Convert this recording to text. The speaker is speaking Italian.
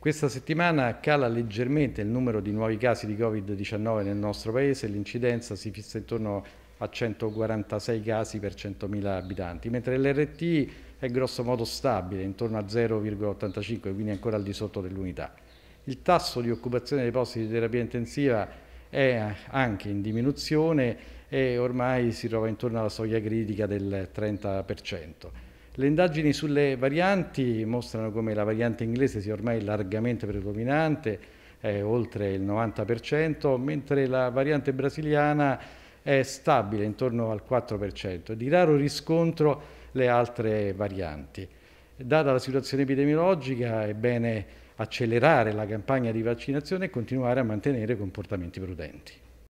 Questa settimana cala leggermente il numero di nuovi casi di Covid-19 nel nostro Paese, l'incidenza si fissa intorno a 146 casi per 100.000 abitanti, mentre l'RT è grossomodo stabile, intorno a 0,85, quindi ancora al di sotto dell'unità. Il tasso di occupazione dei posti di terapia intensiva è anche in diminuzione e ormai si trova intorno alla soglia critica del 30%. Le indagini sulle varianti mostrano come la variante inglese sia ormai largamente predominante, è oltre il 90%, mentre la variante brasiliana è stabile intorno al 4%, di raro riscontro le altre varianti. Data la situazione epidemiologica è bene accelerare la campagna di vaccinazione e continuare a mantenere comportamenti prudenti.